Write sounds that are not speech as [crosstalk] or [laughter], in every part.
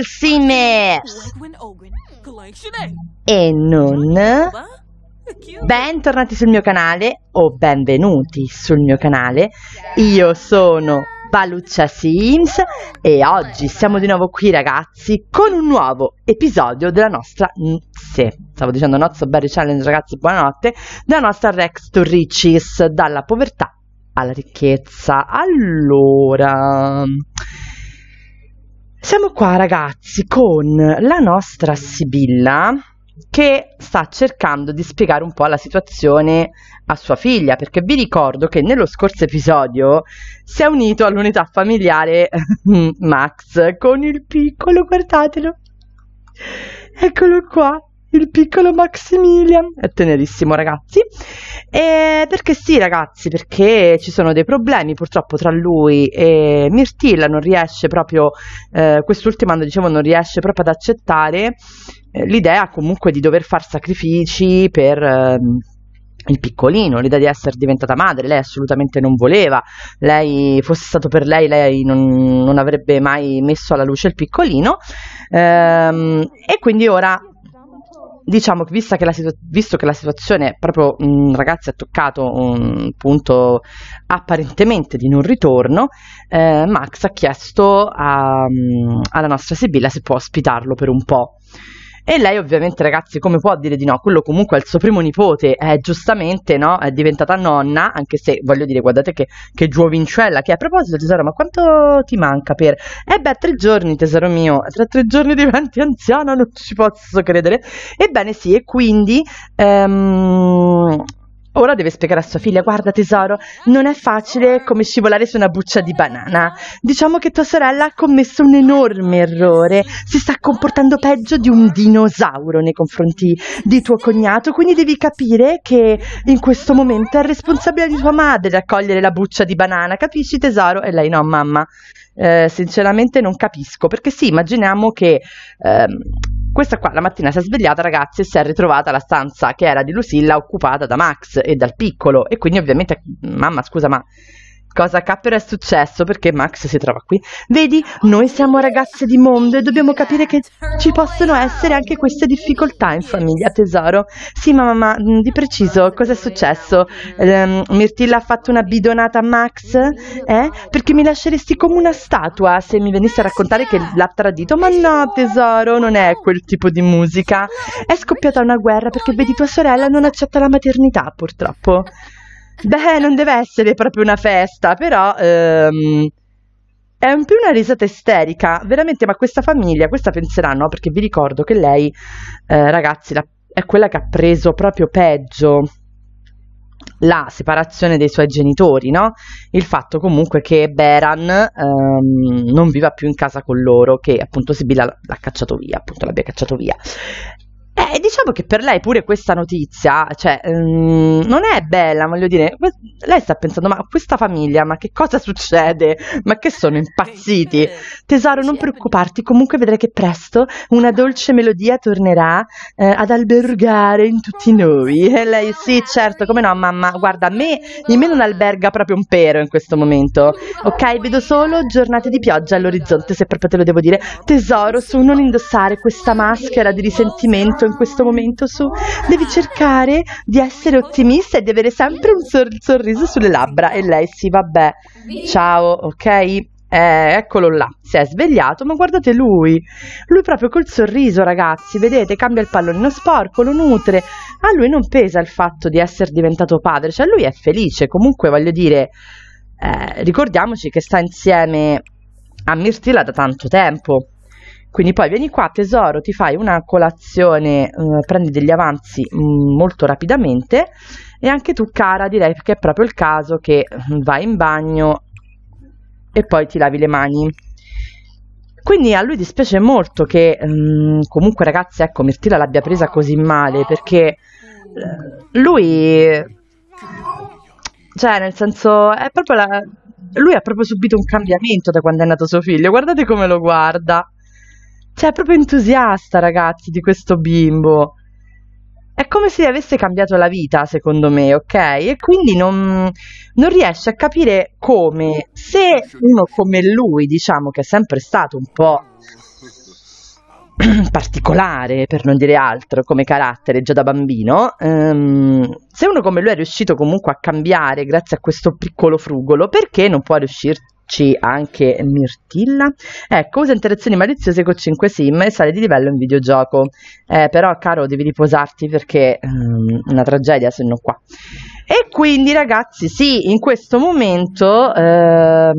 dolcime! E non... Bentornati sul mio canale, o benvenuti sul mio canale, io sono Paluccia Sims e oggi siamo di nuovo qui ragazzi con un nuovo episodio della nostra se stavo dicendo Not So Berry Challenge ragazzi buonanotte della nostra Rex to Riches dalla povertà alla ricchezza allora siamo qua ragazzi con la nostra Sibilla che sta cercando di spiegare un po' la situazione a sua figlia, perché vi ricordo che nello scorso episodio si è unito all'unità familiare [laughs] Max con il piccolo, guardatelo. Eccolo qua il piccolo Maximilian è tenerissimo ragazzi e perché sì ragazzi perché ci sono dei problemi purtroppo tra lui e Mirtilla non riesce proprio eh, quest'ultima anno dicevo non riesce proprio ad accettare eh, l'idea comunque di dover fare sacrifici per eh, il piccolino, l'idea di essere diventata madre, lei assolutamente non voleva, lei, fosse stato per lei, lei non, non avrebbe mai messo alla luce il piccolino ehm, e quindi ora diciamo che, vista che la situa- visto che la situazione proprio mh, ragazzi ha toccato un punto apparentemente di non ritorno, eh, Max ha chiesto a, alla nostra Sibilla se può ospitarlo per un po'. E lei ovviamente ragazzi come può dire di no? Quello comunque è il suo primo nipote, è eh, giustamente no? È diventata nonna, anche se voglio dire guardate che, che giovincella che è. A proposito tesoro, ma quanto ti manca per... Eh beh, tre giorni tesoro mio, tra tre giorni diventi anziana, non ci posso credere. Ebbene sì, e quindi... Ehm, Ora deve spiegare a sua figlia, guarda tesoro, non è facile come scivolare su una buccia di banana. Diciamo che tua sorella ha commesso un enorme errore, si sta comportando peggio di un dinosauro nei confronti di tuo cognato, quindi devi capire che in questo momento è responsabile di tua madre raccogliere la buccia di banana, capisci tesoro? E lei no, mamma. Eh, sinceramente non capisco, perché sì, immaginiamo che... Ehm, questa qua la mattina si è svegliata, ragazzi, e si è ritrovata la stanza che era di Lucilla occupata da Max e dal piccolo. E quindi ovviamente, mamma scusa, ma cosa cappero è successo perché Max si trova qui. Vedi, noi siamo ragazze di mondo e dobbiamo capire che ci possono essere anche queste difficoltà in famiglia, tesoro. Sì, ma mamma, mm, di preciso, cosa è successo? Eh, Mirtilla ha fatto una bidonata a Max? Eh? Perché mi lasceresti come una statua se mi venisse a raccontare che l'ha tradito. Ma no, tesoro, non è quel tipo di musica. È scoppiata una guerra perché vedi tua sorella non accetta la maternità, purtroppo. Beh, non deve essere proprio una festa, però ehm, è un più una risata esterica. veramente, ma questa famiglia, questa penserà, no? Perché vi ricordo che lei, eh, ragazzi, la, è quella che ha preso proprio peggio la separazione dei suoi genitori, no? Il fatto comunque che Beran ehm, non viva più in casa con loro, che appunto Sibilla l'ha cacciato via, appunto l'abbia cacciato via. Eh, diciamo che per lei pure questa notizia, cioè, um, non è bella, voglio dire, lei sta pensando, ma questa famiglia, ma che cosa succede? Ma che sono [laughs] impazziti? Tesoro, non preoccuparti, comunque vedrai che presto una dolce melodia tornerà eh, ad albergare in tutti noi. E lei, sì, certo, come no, mamma, guarda, a me, in me non alberga proprio un pero in questo momento, ok? Vedo solo eh. giornate di pioggia all'orizzonte, se proprio te lo devo dire. Tesoro, su non indossare questa maschera di risentimento in questo momento su, devi cercare di essere ottimista e di avere sempre un sor- sorriso sulle labbra. E lei sì, vabbè, ciao, ok? Eh, eccolo là, si è svegliato, ma guardate lui, lui proprio col sorriso ragazzi, vedete, cambia il pallonino sporco, lo nutre, a lui non pesa il fatto di essere diventato padre, cioè lui è felice, comunque voglio dire, eh, ricordiamoci che sta insieme a Mirtilla da tanto tempo, quindi poi vieni qua tesoro, ti fai una colazione, eh, prendi degli avanzi mh, mm, molto rapidamente e anche tu cara direi che è proprio il caso che mm, vai in bagno e poi ti lavi le mani. Quindi a lui dispiace molto che mh, mm, comunque ragazzi ecco Mirtilla l'abbia presa così male perché eh, lui cioè nel senso è proprio la, lui ha proprio subito un cambiamento da quando è nato suo figlio guardate come lo guarda cioè, è proprio entusiasta, ragazzi, di questo bimbo. È come se gli avesse cambiato la vita, secondo me, ok? E quindi non, non riesce a capire come, se uno come lui, diciamo, che è sempre stato un po' [clears throat] particolare, per non dire altro, come carattere già da bambino, ehm, se uno come lui è riuscito comunque a cambiare grazie a questo piccolo frugolo, perché non può riuscire c anche Mirtilla. Ecco, usa interazioni maliziose con 5 sim e sale di livello in videogioco. Eh, però, caro, devi riposarti perché è um, mm, una tragedia se non qua. E quindi, ragazzi, sì, in questo momento... Ehm,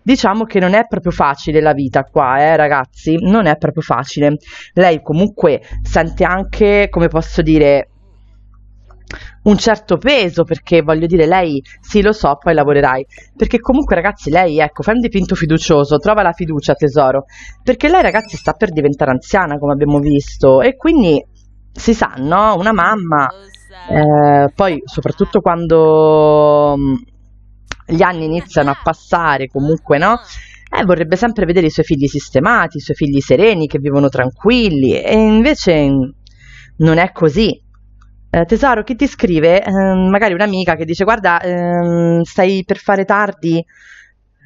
diciamo che non è proprio facile la vita qua, eh, ragazzi, non è proprio facile. Lei comunque sente anche, come posso dire, un certo peso perché voglio dire lei sì lo so poi lavorerai perché comunque ragazzi lei ecco fa un dipinto fiducioso trova la fiducia tesoro perché lei ragazzi sta per diventare anziana come abbiamo visto e quindi si sa no una mamma eh, poi soprattutto quando mm, gli anni iniziano a passare comunque no eh, vorrebbe sempre vedere i suoi figli sistemati, i suoi figli sereni che vivono tranquilli e invece mm, non è così eh, tesoro, chi ti scrive? Eh, magari un'amica che dice guarda, ehm, stai per fare tardi,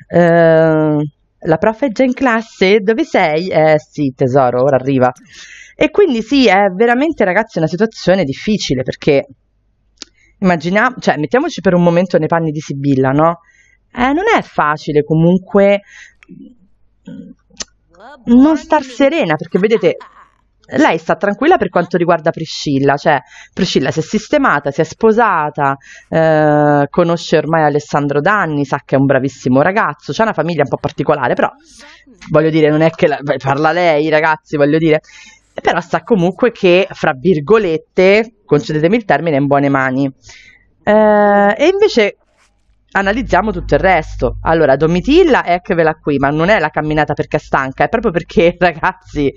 eh, la prof è già in classe, dove sei? Eh sì, tesoro, ora arriva. E quindi sì, è veramente ragazzi una situazione difficile perché immaginiamo, cioè mettiamoci per un momento nei panni di Sibilla, no? Eh, non è facile comunque non star serena perché vedete lei sta tranquilla per quanto riguarda Priscilla, cioè Priscilla si è sistemata, si è sposata, eh, conosce ormai Alessandro Danni, sa che è un bravissimo ragazzo, c'è una famiglia un po' particolare, però voglio dire, non è che la, parla lei, ragazzi, voglio dire, però sa comunque che, fra virgolette, concedetemi il termine, è in buone mani. Eh, e invece analizziamo tutto il resto. Allora, Domitilla, eccovela qui, ma non è la camminata perché è stanca, è proprio perché, [laughs] ragazzi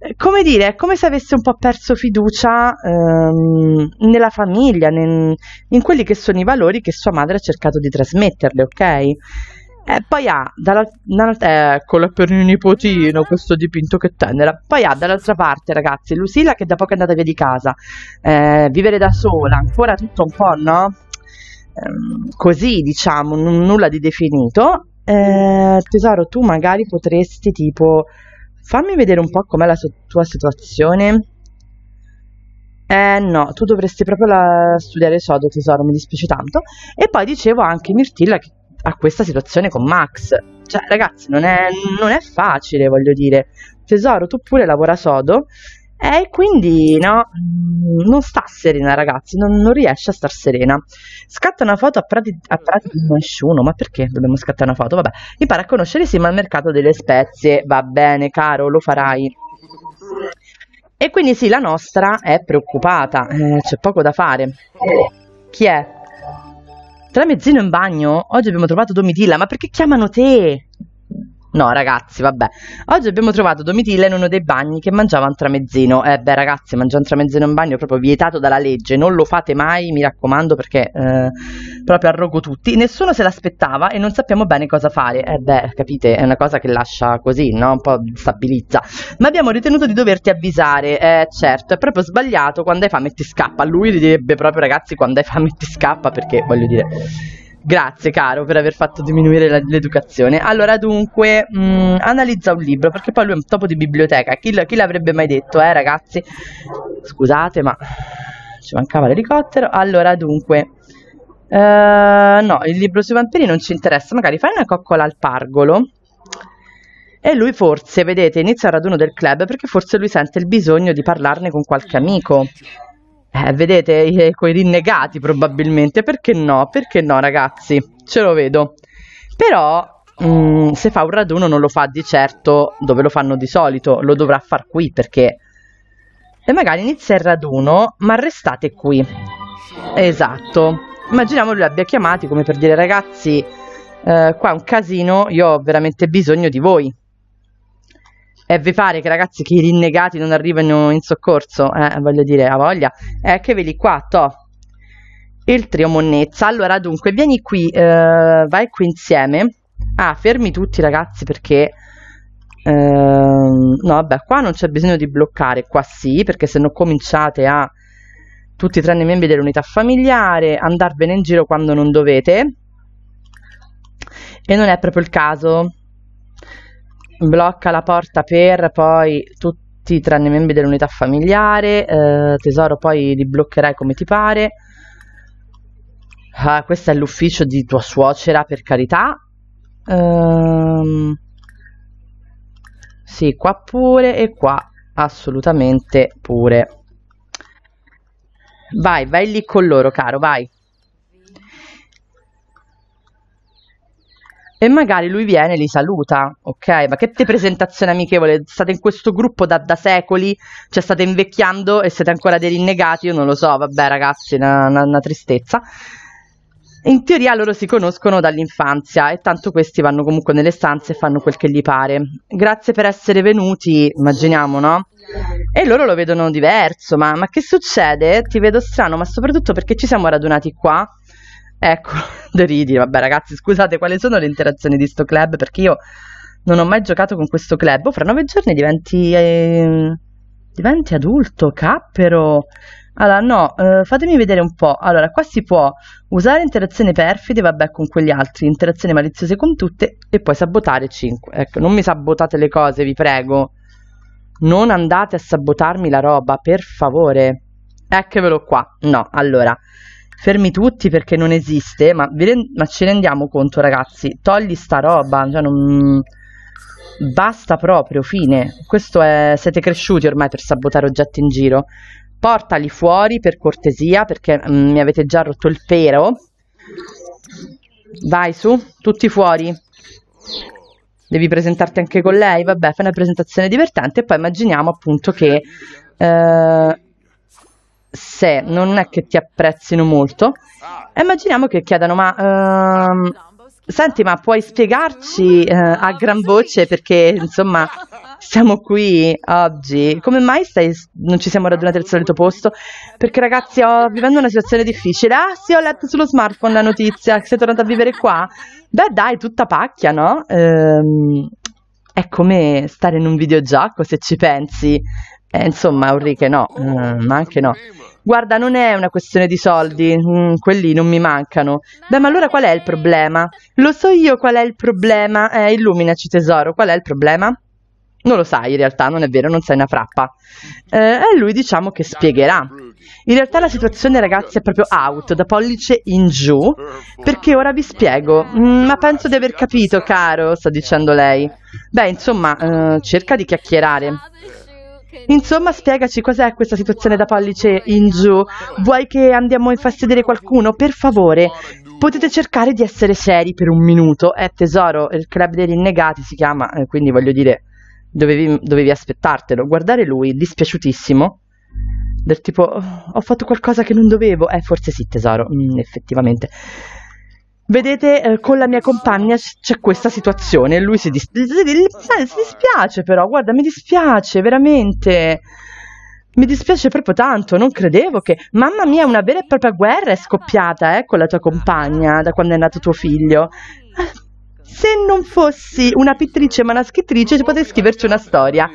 eh, come dire, è come se avesse un po' perso fiducia ehm, nella famiglia, nel, in quelli che sono i valori che sua madre ha cercato di trasmetterle, ok? E eh, poi ha, eh, eccola per il nipotino, questo dipinto che tenera. Poi ha dall'altra parte, ragazzi, Lucilla che da poco è andata via di casa, eh, vivere da sola, ancora tutto un po', no? Ehm, così, diciamo, n- nulla di definito. Eh, tesoro, tu magari potresti tipo Fammi vedere un po' com'è la tua situazione. Eh no, tu dovresti proprio studiare sodo, tesoro, mi dispiace tanto. E poi dicevo anche Mirtilla che ha questa situazione con Max. Cioè, ragazzi, non è, non è facile, voglio dire. Tesoro, tu pure lavora sodo e quindi no, mm, non sta serena ragazzi, non, non, riesce a star serena. Scatta una foto a Prati, a Prati di nessuno, ma perché dobbiamo scattare una foto? Vabbè, impara a conoscere Sima al mercato delle spezie, va bene caro, lo farai. E quindi sì, la nostra è preoccupata, eh, c'è poco da fare. Chi è? Tra Tramezzino in bagno? Oggi abbiamo trovato Domitilla, ma perché chiamano te? No, ragazzi, vabbè. Oggi abbiamo trovato Domitilla in uno dei bagni che mangiava un tramezzino. Eh beh, ragazzi, mangiare un tramezzino in bagno è proprio vietato dalla legge. Non lo fate mai, mi raccomando, perché eh, proprio arrogo tutti. Nessuno se l'aspettava e non sappiamo bene cosa fare. Eh beh, capite, è una cosa che lascia così, no? Un po' stabilizza. Ma abbiamo ritenuto di doverti avvisare. Eh, certo, è proprio sbagliato. Quando hai fame ti scappa. Lui direbbe proprio, ragazzi, quando hai fame ti scappa, perché voglio dire Grazie caro per aver fatto diminuire la, l'educazione. Allora dunque mh, mm, analizza un libro perché poi lui è un topo di biblioteca. Chi, chi l'avrebbe mai detto, eh ragazzi? Scusate ma ci mancava l'elicottero. Allora dunque... Uh, no, il libro sui vampiri non ci interessa. Magari fai una coccola al pargolo. E lui forse, vedete, inizia il raduno del club perché forse lui sente il bisogno di parlarne con qualche amico. Eh, vedete, eh, quei rinnegati probabilmente, perché no? Perché no, ragazzi? Ce lo vedo. Però, mh, mm, se fa un raduno non lo fa di certo dove lo fanno di solito, lo dovrà far qui perché... E magari inizia il raduno, ma restate qui. Esatto. Immaginiamo lui abbia chiamati come per dire ragazzi, eh, qua è un casino, io ho veramente bisogno di voi. E vi pare che ragazzi che i rinnegati non arrivano in soccorso? Eh, voglio dire, a voglia. Eccoveli eh, qua, to. Il trio monnezza. Allora, dunque, vieni qui, eh, vai qui insieme. Ah, fermi tutti ragazzi perché... Eh, no, vabbè, qua non c'è bisogno di bloccare, qua sì, perché se no cominciate a tutti tranne i membri dell'unità familiare, andarvene in giro quando non dovete. E non è proprio il caso blocca la porta per poi tutti tranne i membri dell'unità familiare, eh, tesoro poi li bloccherai come ti pare. Ah, questo è l'ufficio di tua suocera, per carità. Ehm, sì, qua pure e qua assolutamente pure. Vai, vai lì con loro, caro, vai. e magari lui viene e li saluta, ok? Ma che presentazione amichevole, state in questo gruppo da, da, secoli, cioè state invecchiando e siete ancora dei rinnegati, io non lo so, vabbè ragazzi, una, una, una tristezza. In teoria loro si conoscono dall'infanzia e tanto questi vanno comunque nelle stanze e fanno quel che gli pare. Grazie per essere venuti, immaginiamo, no? E loro lo vedono diverso, ma, ma che succede? Ti vedo strano, ma soprattutto perché ci siamo radunati qua? Ecco, [laughs] deridi, vabbè ragazzi, scusate, quali sono le interazioni di sto club? Perché io non ho mai giocato con questo club. Oh, fra nove giorni diventi... Eh, diventi adulto, cappero... Allora, no, eh, fatemi vedere un po'. Allora, qua si può usare interazioni perfide, vabbè, con quegli altri, interazioni maliziose con tutte e poi sabotare 5. Ecco, non mi sabotate le cose, vi prego. Non andate a sabotarmi la roba, per favore. Eccolo qua. No, allora, fermi tutti perché non esiste, ma, rend- ma ci rendiamo conto ragazzi, togli sta roba, cioè non... basta proprio, fine. Questo è, siete cresciuti ormai per sabotare oggetti in giro. Portali fuori per cortesia perché mh, mm, mi avete già rotto il pero. Vai su, tutti fuori. Devi presentarti anche con lei, vabbè, fai una presentazione divertente e poi immaginiamo appunto che... Eh, se non è che ti apprezzino molto, ah. immaginiamo che chiedano ma... Uh, senti, ma puoi spiegarci uh, a gran voce perché insomma siamo qui oggi. Come mai stai, non ci siamo radunati al solito posto? Perché ragazzi, ho vivendo una situazione difficile. Ah, sì, ho letto sullo smartphone la notizia, sei tornata a vivere qua. Beh, dai, tutta pacchia, no? Ehm, è come stare in un videogioco, se ci pensi. Eh, insomma, Ulrike, no, oh, mm, oh, ma anche no. Guarda, non è una questione di soldi, mm, quelli non mi mancano. Beh, ma allora qual è il problema? Lo so io qual è il problema. Eh, illuminaci, tesoro, qual è il problema? Non lo sai, in realtà, non è vero, non sei una frappa. Eh, e lui diciamo che spiegherà. In realtà la situazione, ragazzi, è proprio out, da pollice in giù, perché ora vi spiego. Mm, ma penso di aver capito, caro, sta dicendo lei. Beh, insomma, eh, cerca di chiacchierare. Insomma, spiegaci cos'è questa situazione da pollice in giù. Vuoi che andiamo a infastidire qualcuno? Per favore. Potete cercare di essere seri per un minuto. Eh, tesoro, il club dei rinnegati si chiama, eh, quindi voglio dire, dovevi, dovevi aspettartelo. Guardare lui, dispiaciutissimo, del tipo, oh, ho fatto qualcosa che non dovevo. Eh, forse sì, tesoro, mm, effettivamente. Vedete, eh, con la mia compagna c'è questa situazione. Lui si, dis- si dispiace, però, guarda, mi dispiace, veramente. Mi dispiace proprio tanto, non credevo che... Mamma mia, una vera e propria guerra è scoppiata eh, con la tua compagna da quando è nato tuo figlio. Eh, se non fossi una pittrice ma una scrittrice, potrei scriverci una storia.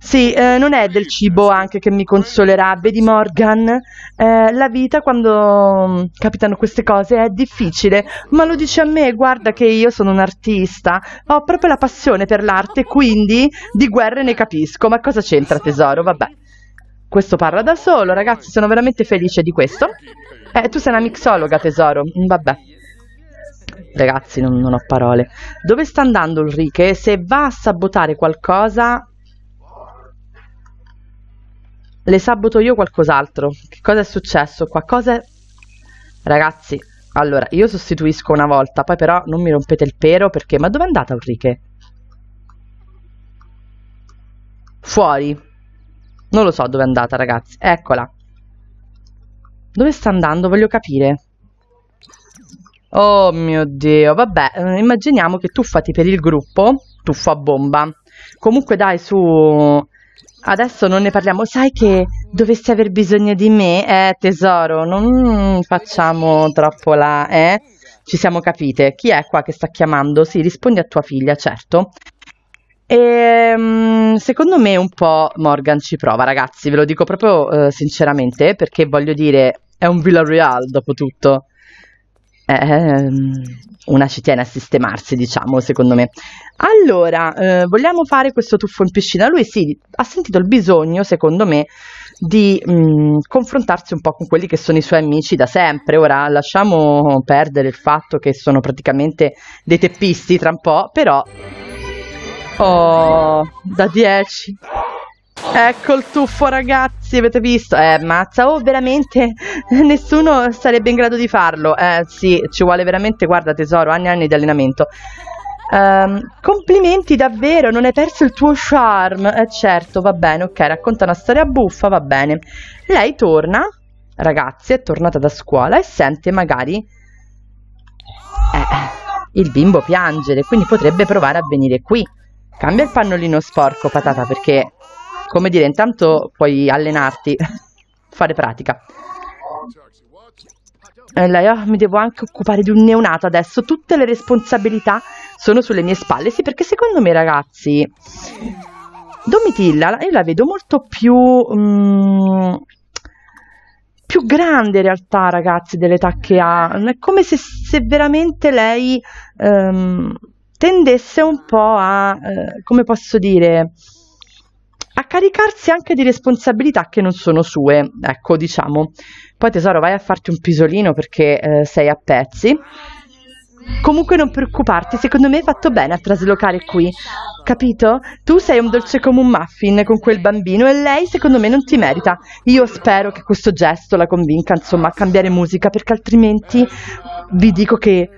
Sì, eh, non è del cibo anche che mi consolerà, vedi Morgan, eh, la vita quando mm, capitano queste cose è difficile, ma lo dici a me, guarda che io sono un artista, ho proprio la passione per l'arte, quindi di guerre ne capisco, ma cosa c'entra tesoro, vabbè. Questo parla da solo, ragazzi, sono veramente felice di questo. Eh, tu sei una mixologa, tesoro, mm, vabbè. Ragazzi, non, non ho parole. Dove sta andando Ulrike? Se va a sabotare qualcosa, le saboto io qualcos'altro. Che cosa è successo? Qualcosa è... Ragazzi, allora, io sostituisco una volta, poi però non mi rompete il pero perché... Ma dove è andata Ulrike? Fuori. Non lo so dove è andata, ragazzi. Eccola. Dove sta andando? Voglio capire. Oh mio Dio, vabbè, eh, immaginiamo che tuffati per il gruppo, tuffa bomba. Comunque dai su Adesso non ne parliamo. Sai che dovessi aver bisogno di me, eh, tesoro, non facciamo troppo la, eh? Ci siamo capite. Chi è qua che sta chiamando? Sì, rispondi a tua figlia, certo. E, ehm, secondo me un po' Morgan ci prova, ragazzi, ve lo dico proprio eh, sinceramente, perché voglio dire, è un Villarreal dopo tutto. Eh, una ci tiene a sistemarsi, diciamo, secondo me. Allora, eh, vogliamo fare questo tuffo in piscina? Lui sì, ha sentito il bisogno, secondo me, di mh, mm, confrontarsi un po' con quelli che sono i suoi amici da sempre. Ora lasciamo perdere il fatto che sono praticamente dei teppisti tra un po', però... Oh, da 10. Ecco il tuffo ragazzi, avete visto? Eh, mazza, oh veramente, [laughs] nessuno sarebbe in grado di farlo. Eh sì, ci vuole veramente, guarda tesoro, anni e anni di allenamento. Um, complimenti davvero, non hai perso il tuo charm. Eh certo, va bene, ok, racconta una storia buffa, va bene. Lei torna, ragazzi, è tornata da scuola e sente magari eh, eh il bimbo piangere, quindi potrebbe provare a venire qui. Cambia il pannolino sporco, patata, perché come dire, intanto puoi allenarti, fare pratica. E eh, lei, mi devo anche occupare di un neonato adesso, tutte le responsabilità sono sulle mie spalle. Sì, perché secondo me, ragazzi, Domitilla io la vedo molto più... Mm, più grande in realtà, ragazzi, dell'età che ha. È come se, se veramente lei ehm, tendesse un po' a, eh, come posso dire, a caricarsi anche di responsabilità che non sono sue, ecco diciamo. Poi tesoro vai a farti un pisolino perché eh, sei a pezzi. Comunque non preoccuparti, secondo me hai fatto bene a traslocare qui. Capito? Tu sei un dolce come un muffin con quel bambino e lei secondo me non ti merita. Io spero che questo gesto la convinca, insomma, a cambiare musica perché altrimenti vi dico che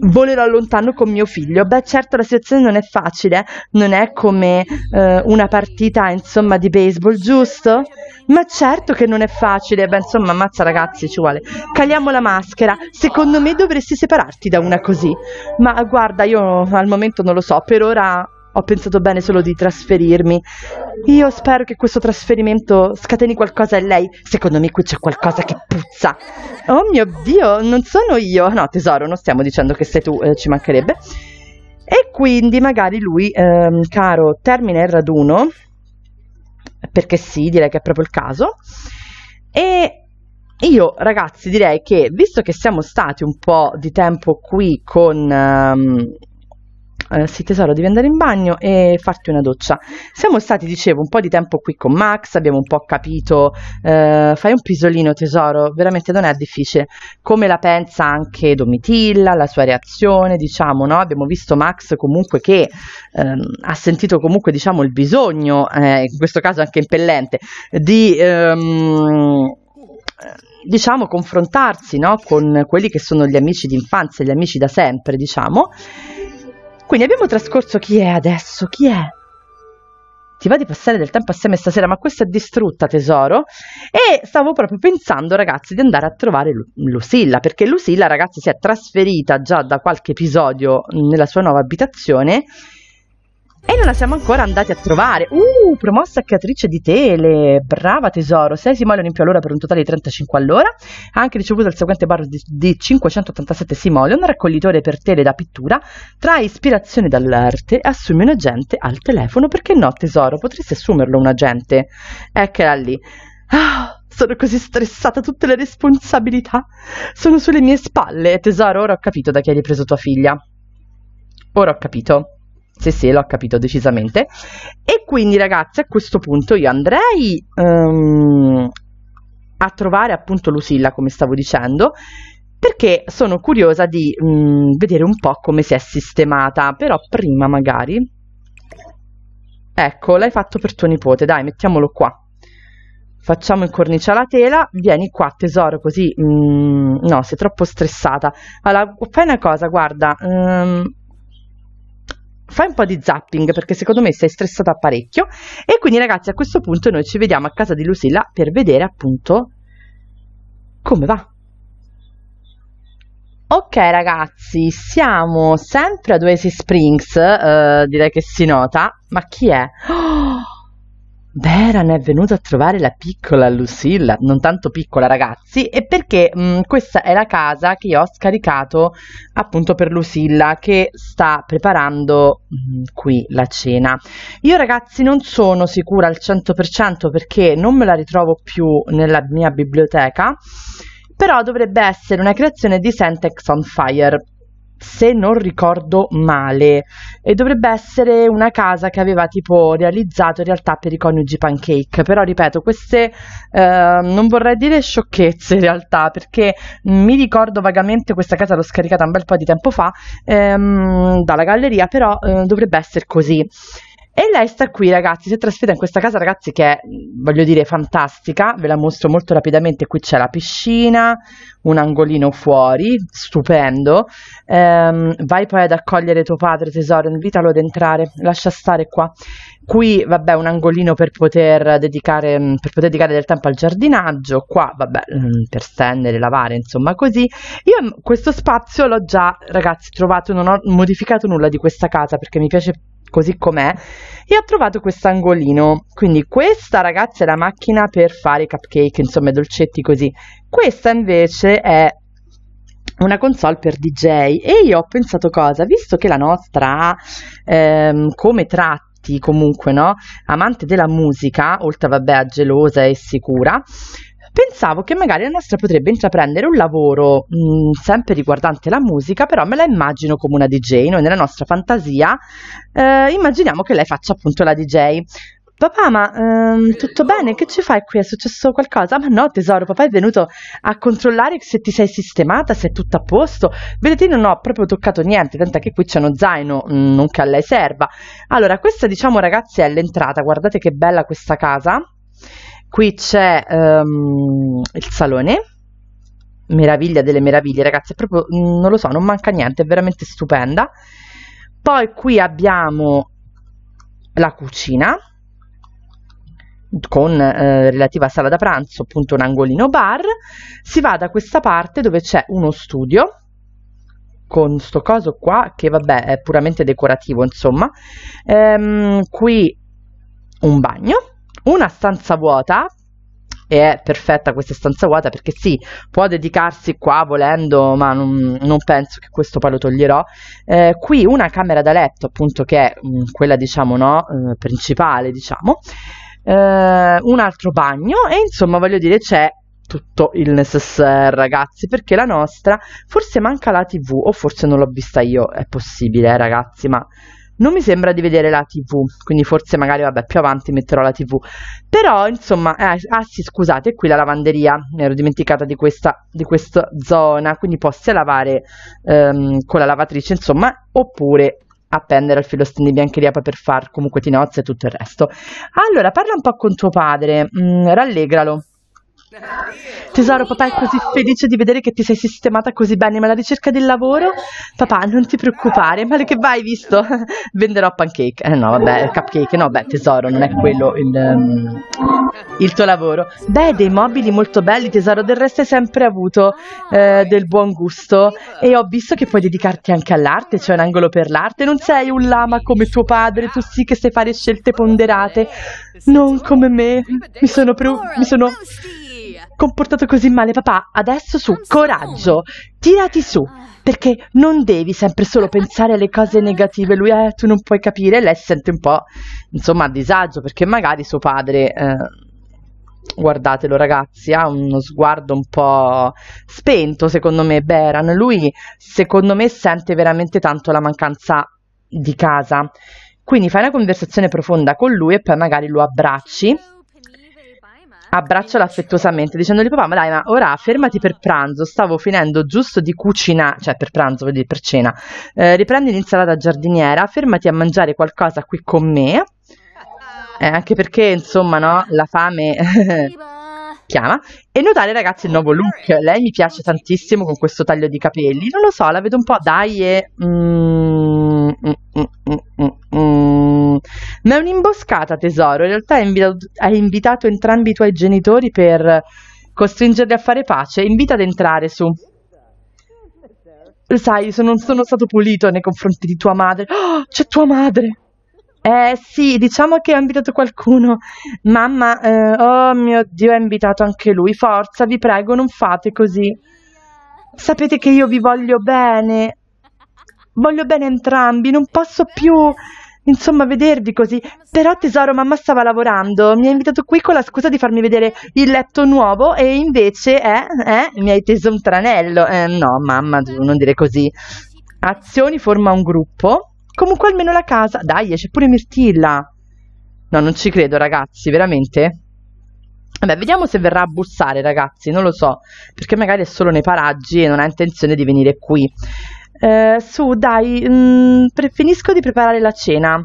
volerò lontano con mio figlio. Beh, certo la situazione non è facile, non è come eh, una partita, insomma, di baseball, giusto? Ma certo che non è facile. Beh, insomma, ammazza ragazzi, ci vuole. Caliamo la maschera. Secondo me dovresti separarti da una così. Ma guarda, io al momento non lo so, per ora ho pensato bene solo di trasferirmi. Io spero che questo trasferimento scateni qualcosa in lei. Secondo me qui c'è qualcosa che puzza. Oh mio Dio, non sono io. No, tesoro, non stiamo dicendo che sei tu, eh, ci mancherebbe. E quindi magari lui, ehm, caro, termina il raduno, perché sì, direi che è proprio il caso. E io ragazzi direi che visto che siamo stati un po' di tempo qui con, um, eh, sì tesoro devi andare in bagno e farti una doccia siamo stati dicevo un po' di tempo qui con Max abbiamo un po' capito eh, fai un pisolino tesoro veramente non è difficile come la pensa anche Domitilla la sua reazione diciamo no? abbiamo visto Max comunque che ehm, ha sentito comunque diciamo il bisogno eh, in questo caso anche impellente di ehm, diciamo, confrontarsi no? con quelli che sono gli amici d'infanzia, gli amici da sempre, diciamo. Quindi abbiamo trascorso chi è adesso, chi è? Ti va di passare del tempo assieme stasera, ma questa è distrutta tesoro. E stavo proprio pensando, ragazzi, di andare a trovare Lu- Lucilla, perché Lucilla, ragazzi, si è trasferita già da qualche episodio nella sua nuova abitazione e non la siamo ancora andati a trovare. Uh, promossa creatrice di tele. Brava tesoro. 6 simoli in più all'ora per un totale di 35 all'ora. Ha anche ricevuto il seguente bar di, di 587 simoleon, raccoglitore per tele da pittura. Trae ispirazione dall'arte, assumi un agente al telefono. Perché no, tesoro? Potresti assumerlo un agente. Eccola lì. Ah, sono così stressata, tutte le responsabilità sono sulle mie spalle. Tesoro, ora ho capito da chi hai ripreso tua figlia. Ora ho capito. Sì, sì, l'ho capito decisamente. E quindi, ragazzi, a questo punto io andrei um, a trovare appunto Lucilla, come stavo dicendo, perché sono curiosa di um, vedere un po' come si è sistemata. Però prima magari... Ecco, l'hai fatto per tuo nipote, dai, mettiamolo qua. Facciamo incornicia la tela, vieni qua tesoro così, mm, no sei troppo stressata. Allora fai una cosa, guarda, um, fai un po' di zapping perché secondo me sei stressata parecchio e quindi ragazzi a questo punto noi ci vediamo a casa di Lucilla per vedere appunto come va. Ok ragazzi, siamo sempre a Oasis Springs, eh, direi che si nota, ma chi è? [gasps] Oh! Beran è venuto a trovare la piccola Lucilla, non tanto piccola ragazzi, e perché mh, mm, questa è la casa che io ho scaricato appunto per Lucilla che sta preparando mh, mm, qui la cena. Io ragazzi non sono sicura al 100% perché non me la ritrovo più nella mia biblioteca, però dovrebbe essere una creazione di Sentex on Fire se non ricordo male, e dovrebbe essere una casa che aveva tipo realizzato in realtà per i coniugi pancake. Però ripeto, queste eh, non vorrei dire sciocchezze in realtà, perché mi ricordo vagamente questa casa l'ho scaricata un bel po' di tempo fa ehm, dalla galleria, però eh, dovrebbe essere così. E lei sta qui, ragazzi, si è trasferita in questa casa, ragazzi, che è, voglio dire, fantastica. Ve la mostro molto rapidamente. Qui c'è la piscina, un angolino fuori, stupendo. Ehm, vai poi ad accogliere tuo padre, tesoro, invitalo ad entrare, lascia stare qua qui vabbè un angolino per poter dedicare, mm, per poter dedicare del tempo al giardinaggio, qua vabbè mm, per stendere, lavare, insomma così. Io mm, questo spazio l'ho già, ragazzi, trovato, non ho modificato nulla di questa casa perché mi piace così com'è e ho trovato questo angolino quindi questa ragazzi è la macchina per fare i cupcake insomma i dolcetti così questa invece è una console per DJ e io ho pensato cosa, visto che la nostra ehm, come tratto Moratti comunque, no? Amante della musica, oltre vabbè a gelosa e sicura, pensavo che magari la nostra potrebbe intraprendere un lavoro mh, mm, sempre riguardante la musica, però me la immagino come una DJ, noi nella nostra fantasia eh, immaginiamo che lei faccia appunto la DJ. Papà, ma ehm, tutto bene? Che ci fai qui? È successo qualcosa? Ah, ma no, tesoro, papà è venuto a controllare se ti sei sistemata, se è tutto a posto. Vedete, io non ho proprio toccato niente, tanto che qui c'è uno zaino, mm, non che a lei serva. Allora, questa diciamo ragazzi è l'entrata, guardate che bella questa casa. Qui c'è ehm, il salone, meraviglia delle meraviglie, ragazzi, è proprio, mm, non lo so, non manca niente, è veramente stupenda. Poi qui abbiamo la cucina con eh, relativa sala da pranzo, appunto un angolino bar, si va da questa parte dove c'è uno studio con sto coso qua che vabbè è puramente decorativo insomma, ehm, qui un bagno, una stanza vuota e è perfetta questa stanza vuota perché sì, può dedicarsi qua volendo, ma non, non penso che questo poi lo toglierò. Eh, qui una camera da letto, appunto, che è mh, mm, quella, diciamo, no, eh, principale, diciamo, eh, un altro bagno e insomma voglio dire c'è tutto il necessario ragazzi perché la nostra forse manca la tv o forse non l'ho vista io è possibile eh, ragazzi ma non mi sembra di vedere la tv quindi forse magari vabbè più avanti metterò la tv però insomma eh, ah sì scusate qui la lavanderia mi ero dimenticata di questa, di questa zona quindi può lavare ehm, con la lavatrice insomma oppure appendere al filo stendi biancheria per far comunque tinozze e tutto il resto. Allora, parla un po' con tuo padre, mh, mm, rallegralo, Tesoro, papà è così felice di vedere che ti sei sistemata così bene, ma la ricerca del lavoro? Papà, non ti preoccupare, male che vai, visto? [laughs] Venderò pancake. Eh no, vabbè, cupcake, no, beh, tesoro, non è quello il, um, il tuo lavoro. Beh, dei mobili molto belli, tesoro, del resto hai sempre avuto eh, del buon gusto e ho visto che puoi dedicarti anche all'arte, c'è un angolo per l'arte, non sei un lama come tuo padre, tu sì che sai fare scelte ponderate, non come me. Mi sono... Pre- mi sono comportato così male papà, adesso su, coraggio, tirati su, ah. perché non devi sempre solo [laughs] pensare alle cose negative, lui eh, tu non puoi capire, lei si sente un po', insomma, a disagio, perché magari suo padre... Eh, guardatelo ragazzi, ha uno sguardo un po' spento secondo me Beran, lui secondo me sente veramente tanto la mancanza di casa, quindi fai una conversazione profonda con lui e poi magari lo abbracci abbracciala affettuosamente dicendogli papà ma dai ma ora fermati per pranzo, stavo finendo giusto di cucina, cioè per pranzo voglio dire per cena, eh, riprendi l'insalata giardiniera, fermati a mangiare qualcosa qui con me, eh, anche perché insomma no, la fame... [laughs] chiama e notare ragazzi il nuovo look lei mi piace tantissimo con questo taglio di capelli non lo so la vedo un po' dai e mm, ma è un'imboscata, tesoro. In realtà hai invitato, hai invitato entrambi i tuoi genitori per costringerli a fare pace. Invita ad entrare su. Sai, non sono stato pulito nei confronti di tua madre. Oh, c'è tua madre! Eh sì, diciamo che ha invitato qualcuno. Mamma, eh, oh mio Dio, ha invitato anche lui. Forza, vi prego, non fate così. Sapete che io vi voglio bene voglio bene entrambi, non posso più, insomma, vedervi così. Però tesoro, mamma stava lavorando, mi ha invitato qui con la scusa di farmi vedere il letto nuovo e invece, eh, eh, mi hai teso un tranello. Eh, no, mamma, non dire così. Azioni forma un gruppo. Comunque almeno la casa. Dai, c'è pure Mirtilla. No, non ci credo, ragazzi, veramente. Vabbè, vediamo se verrà a bussare, ragazzi, non lo so, perché magari è solo nei paraggi e non ha intenzione di venire qui. Eh, su, dai, mh, mm, finisco di preparare la cena.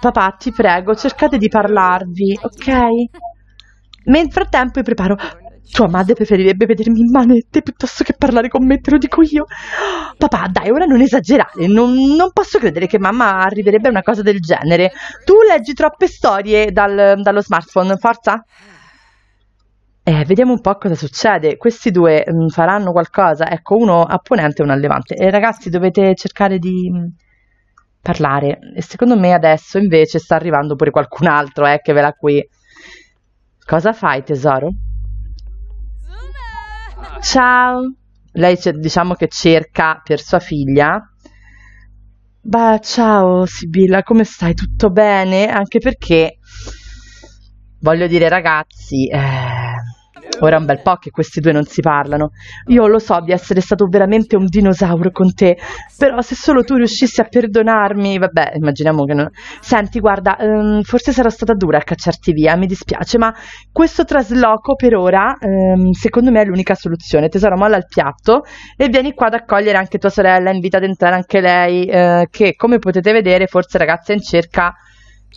Papà, ti prego, cercate di parlarvi, ok? Nel frattempo io preparo. Tua madre preferirebbe vedermi in manette piuttosto che parlare con me, te lo dico io. Papà, dai, ora non esagerare. Non, non posso credere che mamma arriverebbe a una cosa del genere. Tu leggi troppe storie dal, dallo smartphone, forza? Eh, vediamo un po' cosa succede. Questi due mh, mm, faranno qualcosa. Ecco, uno a ponente e uno a levante. E eh, ragazzi, dovete cercare di mm, parlare. E secondo me adesso invece sta arrivando pure qualcun altro, eh, che ve l'ha qui. Cosa fai, tesoro? Ciao. Lei diciamo che cerca per sua figlia. Beh, ciao Sibilla, come stai? Tutto bene? Anche perché voglio dire, ragazzi, eh, Ora è un bel po' che questi due non si parlano. Io lo so di essere stato veramente un dinosauro con te, però se solo tu riuscissi a perdonarmi, vabbè, immaginiamo che non... Senti, guarda, ehm, forse sarò stata dura a cacciarti via, mi dispiace, ma questo trasloco per ora, ehm, secondo me, è l'unica soluzione. Tesoro, molla il piatto e vieni qua ad accogliere anche tua sorella, invita ad entrare anche lei, eh, che come potete vedere, forse ragazza è in cerca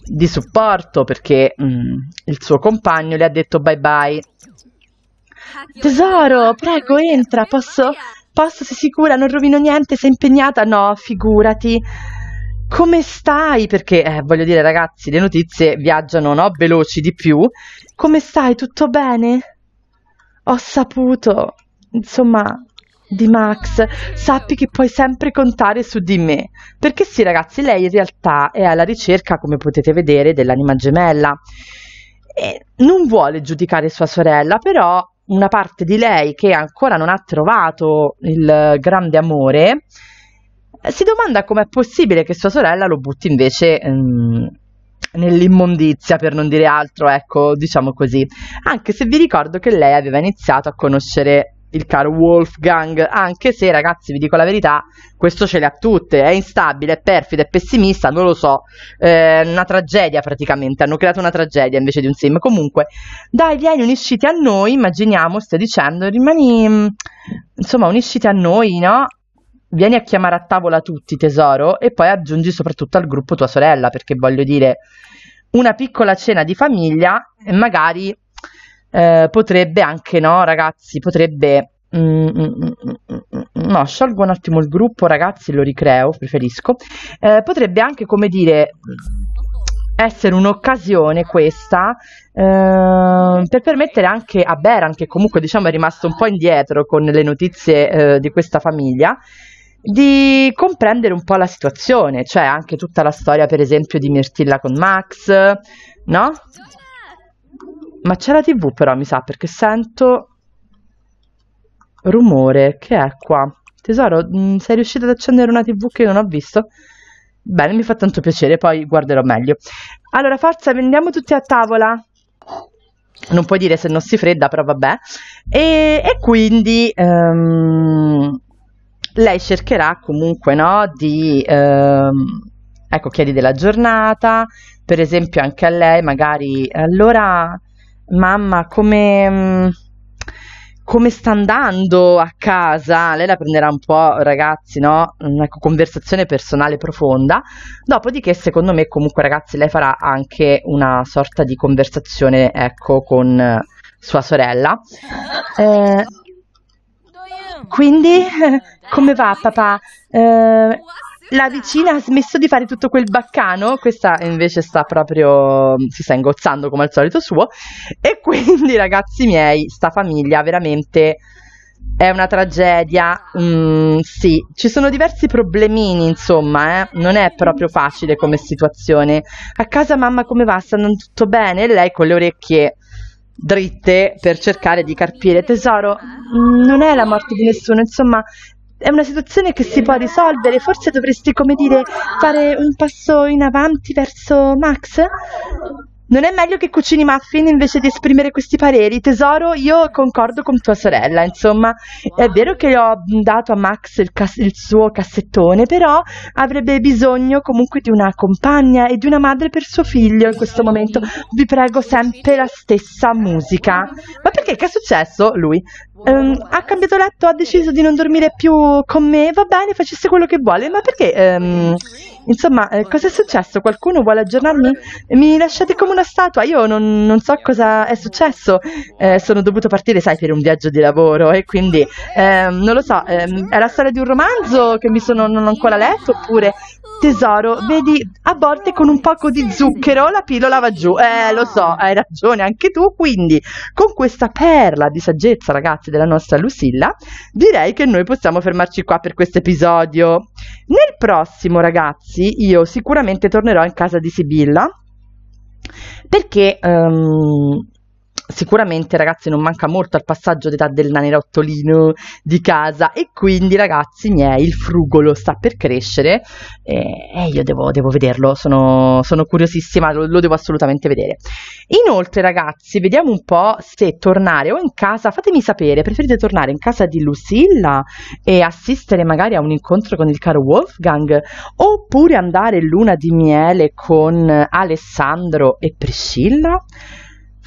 di supporto perché mh, mm, il suo compagno le ha detto bye bye Tesoro, prego, entra, posso? Posso, sei sicura? Non rovino niente? Sei impegnata? No, figurati. Come stai? Perché, eh, voglio dire, ragazzi, le notizie viaggiano, no? Veloci di più. Come stai? Tutto bene? Ho saputo, insomma, di Max, sappi che puoi sempre contare su di me. Perché sì, ragazzi, lei in realtà è alla ricerca, come potete vedere, dell'anima gemella. E non vuole giudicare sua sorella, però una parte di lei che ancora non ha trovato il grande amore, eh, si domanda com'è possibile che sua sorella lo butti invece ehm, nell'immondizia, per non dire altro, ecco, diciamo così. Anche se vi ricordo che lei aveva iniziato a conoscere il caro Wolfgang, anche se ragazzi vi dico la verità, questo ce le ha tutte, è instabile, è perfido, è pessimista, non lo so, è eh, una tragedia praticamente, hanno creato una tragedia invece di un sim, comunque dai vieni unisciti a noi, immaginiamo, stai dicendo, rimani, mm, insomma unisciti a noi, no? Vieni a chiamare a tavola tutti tesoro e poi aggiungi soprattutto al gruppo tua sorella perché voglio dire una piccola cena di famiglia e magari eh, potrebbe anche no, ragazzi, potrebbe... Mm, mm, mm, no, sciolgo un attimo il gruppo, ragazzi, lo ricreo, preferisco. Eh, potrebbe anche, come dire, essere un'occasione questa eh, per permettere anche a Beran, che comunque diciamo è rimasto un po' indietro con le notizie eh, di questa famiglia, di comprendere un po' la situazione, cioè anche tutta la storia, per esempio, di Mirtilla con Max, no? Ma c'è la TV però, mi sa, perché sento rumore che è qua. Tesoro, mm, sei riuscita ad accendere una TV che io non ho visto? Bene, mi fa tanto piacere, poi guarderò meglio. Allora, forza, andiamo tutti a tavola. Non puoi dire se non si fredda, però vabbè. E, e quindi ehm, lei cercherà comunque no, di... Ehm, ecco, chiedi della giornata, per esempio anche a lei, magari allora mamma, come, mm, come sta andando a casa? Lei la prenderà un po', ragazzi, no? Una conversazione personale profonda. Dopodiché, secondo me, comunque, ragazzi, lei farà anche una sorta di conversazione, ecco, con eh, sua sorella. [laughs] Eh, quindi, [laughs] come va, papà? Eh, la vicina ha smesso di fare tutto quel baccano, questa invece sta proprio, mm, si sta ingozzando come al solito suo, e [laughs] quindi ragazzi miei, sta famiglia veramente è una tragedia, mm, sì, ci sono diversi problemini insomma, eh? non è proprio facile come situazione. A casa mamma come va? Sta andando tutto bene? E lei con le orecchie dritte per cercare di carpire tesoro mm, non è la morte di nessuno insomma è una situazione che si può risolvere, forse dovresti, come dire, fare un passo in avanti verso Max? Non è meglio che cucini muffin invece di esprimere questi pareri? Tesoro, io concordo con tua sorella, insomma, è vero che ho dato a Max il, cas- il suo cassettone, però avrebbe bisogno comunque di una compagna e di una madre per suo figlio in questo momento. Vi prego sempre la stessa musica. Ma perché? Che è successo? Lui. Um, ha cambiato letto, ha deciso di non dormire più con me, va bene, facesse quello che vuole, ma perché... Um, Insomma, eh, cosa è successo? Qualcuno vuole aggiornarmi? Mi lasciate come una statua, io non, non so cosa è successo. Eh, sono dovuto partire, sai, per un viaggio di lavoro e quindi eh, ehm, non lo so, ehm, è la storia di un romanzo che mi sono non ho ancora letto oppure tesoro, vedi, a volte con un poco di zucchero la pillola va giù. Eh, lo so, hai ragione anche tu, quindi con questa perla di saggezza, ragazzi, della nostra Lucilla, direi che noi possiamo fermarci qua per questo episodio. Nel prossimo, ragazzi, io sicuramente tornerò in casa di Sibilla perché um, sicuramente ragazzi non manca molto al passaggio d'età del nanerottolino di casa e quindi ragazzi miei il frugolo sta per crescere e, eh, e io devo, devo vederlo, sono, sono curiosissima, lo, lo, devo assolutamente vedere. Inoltre ragazzi vediamo un po' se tornare o in casa, fatemi sapere, preferite tornare in casa di Lucilla e assistere magari a un incontro con il caro Wolfgang oppure andare luna di miele con Alessandro e Priscilla?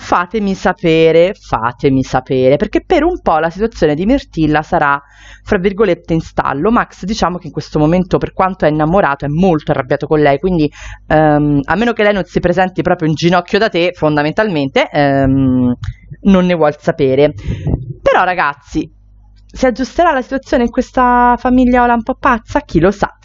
fatemi sapere, fatemi sapere, perché per un po' la situazione di Mirtilla sarà, fra virgolette, in stallo. Max diciamo che in questo momento, per quanto è innamorato, è molto arrabbiato con lei, quindi um, a meno che lei non si presenti proprio in ginocchio da te, fondamentalmente, um, non ne vuol sapere. Però ragazzi, si aggiusterà la situazione in questa famiglia Ola un po' pazza? Chi lo sa.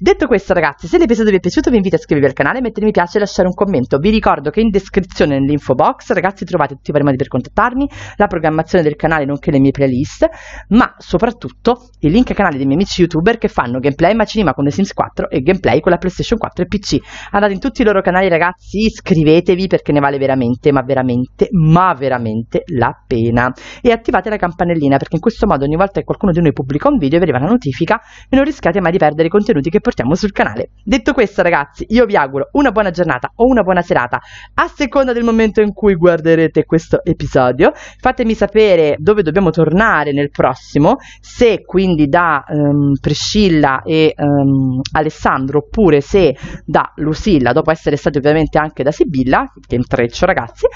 Detto questo ragazzi, se l'episodio vi è piaciuto vi invito a iscrivervi al canale, mettere mi piace e lasciare un commento. Vi ricordo che in descrizione nell'info box ragazzi trovate tutti i vari modi per contattarmi, la programmazione del canale nonché le mie playlist, ma soprattutto il link ai canali dei miei amici youtuber che fanno gameplay cinema con The Sims 4 e gameplay con la PlayStation 4 e PC. Andate in tutti i loro canali ragazzi, iscrivetevi perché ne vale veramente, ma veramente, ma veramente la pena. E attivate la campanellina perché in questo modo ogni volta che qualcuno di noi pubblica un video vi arriva la notifica e non rischiate mai di perdere i contenuti che portiamo sul canale. Detto questo ragazzi, io vi auguro una buona giornata o una buona serata, a seconda del momento in cui guarderete questo episodio. Fatemi sapere dove dobbiamo tornare nel prossimo, se quindi da um, Priscilla e um, Alessandro, oppure se da Lucilla, dopo essere stati ovviamente anche da Sibilla, che intreccio ragazzi.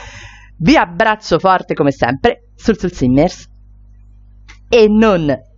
Vi abbraccio forte come sempre sul Sul Simmers e non